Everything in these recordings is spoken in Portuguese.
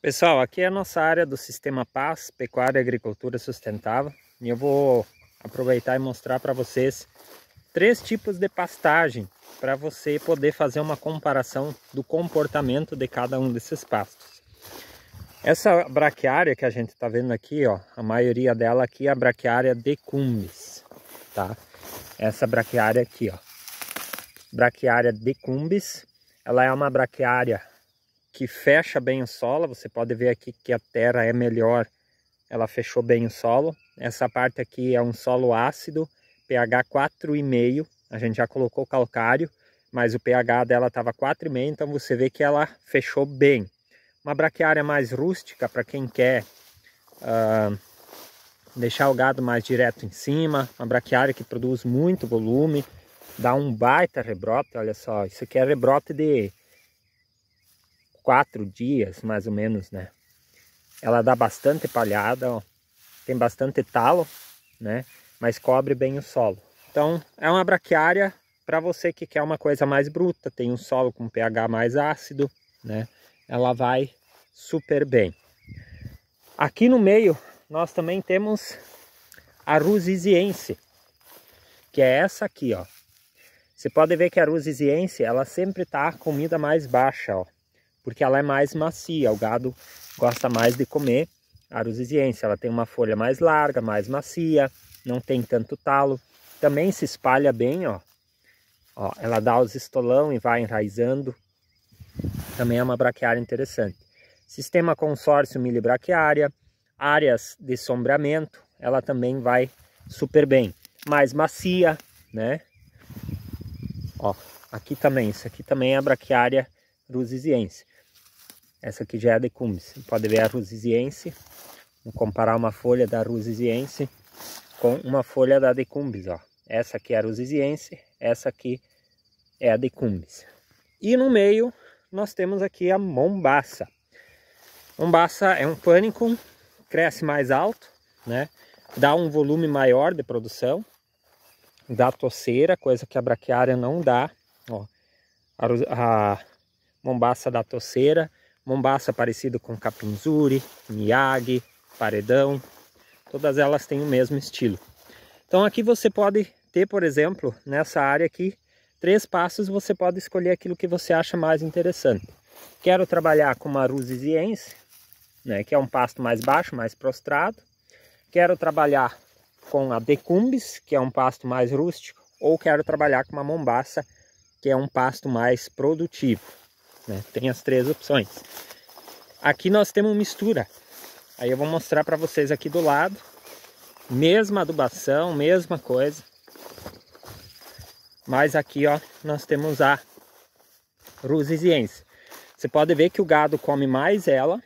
Pessoal, aqui é a nossa área do Sistema Paz, Pecuária e Agricultura Sustentável. E eu vou aproveitar e mostrar para vocês três tipos de pastagem para você poder fazer uma comparação do comportamento de cada um desses pastos. Essa braquiária que a gente está vendo aqui, ó, a maioria dela aqui é a braquiária decumbis, tá? Essa braquiária aqui, ó, braquiária decumbis, ela é uma braquiária que fecha bem o solo. Você pode ver aqui que a terra é melhor, ela fechou bem o solo. Essa parte aqui é um solo ácido, pH 4,5. A gente já colocou calcário, mas o pH dela estava 4,5, então você vê que ela fechou bem. Uma braquiária mais rústica, para quem quer uh, deixar o gado mais direto em cima. Uma braquiária que produz muito volume, dá um baita rebrote, olha só. Isso aqui é rebrote de quatro dias, mais ou menos, né? Ela dá bastante palhada, ó. tem bastante talo, né? Mas cobre bem o solo. Então, é uma braquiária para você que quer uma coisa mais bruta, tem um solo com pH mais ácido, né? Ela vai super bem. Aqui no meio, nós também temos a ruziziense, que é essa aqui, ó. Você pode ver que a ruziziense, ela sempre tá a comida mais baixa, ó porque ela é mais macia, o gado gosta mais de comer aruziziense, ela tem uma folha mais larga, mais macia, não tem tanto talo, também se espalha bem, ó, ó ela dá os estolão e vai enraizando, também é uma braquiária interessante. Sistema consórcio milibraquiária, áreas de sombreamento, ela também vai super bem, mais macia, né? Ó, aqui também, isso aqui também é a braquiária ruziziense. Essa aqui já é a decumbis. pode ver a rusiziense, vou comparar uma folha da rusiziense com uma folha da decumbis. Ó. Essa aqui é a rusiziense. essa aqui é a decumbis. E no meio nós temos aqui a mombaça. Mombaça é um pânico, cresce mais alto, né? dá um volume maior de produção, dá toceira, coisa que a braquiária não dá. Ó, a, a mombaça dá toceira, Mombaça parecido com Capinzuri, Miyagi, Paredão, todas elas têm o mesmo estilo. Então aqui você pode ter, por exemplo, nessa área aqui, três passos você pode escolher aquilo que você acha mais interessante. Quero trabalhar com uma ruziziense, né, que é um pasto mais baixo, mais prostrado. Quero trabalhar com a decumbis, que é um pasto mais rústico, ou quero trabalhar com uma mombaça, que é um pasto mais produtivo. Né? Tem as três opções. Aqui nós temos mistura. Aí eu vou mostrar para vocês aqui do lado. Mesma adubação, mesma coisa. Mas aqui ó, nós temos a ruziziense. Você pode ver que o gado come mais ela.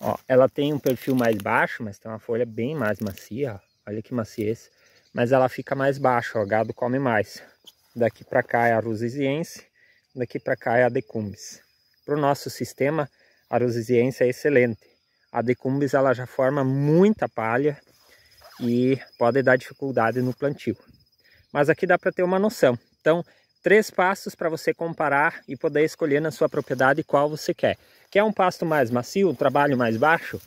Ó, ela tem um perfil mais baixo, mas tem uma folha bem mais macia. Ó. Olha que maciez. Mas ela fica mais baixa, ó, o gado come mais. Daqui para cá é a ruziziense daqui para cá é a decumbis. Para o nosso sistema, a rosiziense é excelente. A decumbis ela já forma muita palha e pode dar dificuldade no plantio. Mas aqui dá para ter uma noção. Então, três passos para você comparar e poder escolher na sua propriedade qual você quer. Quer um pasto mais macio, um trabalho mais baixo,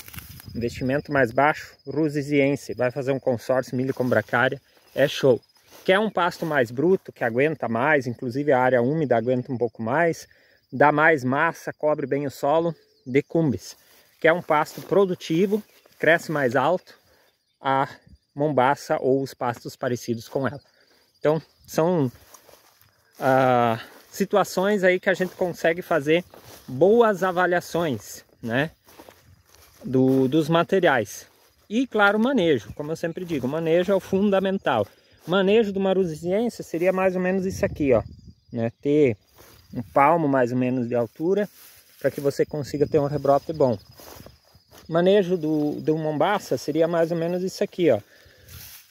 investimento mais baixo, ruziziense, vai fazer um consórcio milho com bracária, é show. Quer é um pasto mais bruto, que aguenta mais, inclusive a área úmida aguenta um pouco mais, dá mais massa, cobre bem o solo, decumbis. Quer é um pasto produtivo, cresce mais alto, a mombaça ou os pastos parecidos com ela. Então, são ah, situações aí que a gente consegue fazer boas avaliações, né? Do, dos materiais. E, claro, o manejo, como eu sempre digo, o manejo é o fundamental manejo do maruziense seria mais ou menos isso aqui, ó. Né? Ter um palmo mais ou menos de altura para que você consiga ter um rebrote bom. Manejo do, do mombaça seria mais ou menos isso aqui, ó.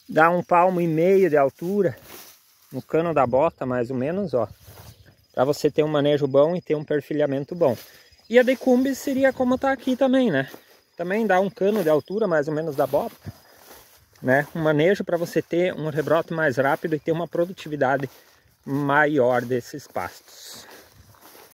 Dá um palmo e meio de altura no cano da bota, mais ou menos, ó. Para você ter um manejo bom e ter um perfilhamento bom. E a decumbe seria como tá aqui também, né? Também dá um cano de altura mais ou menos da bota né? Um manejo para você ter um rebrote mais rápido e ter uma produtividade maior desses pastos.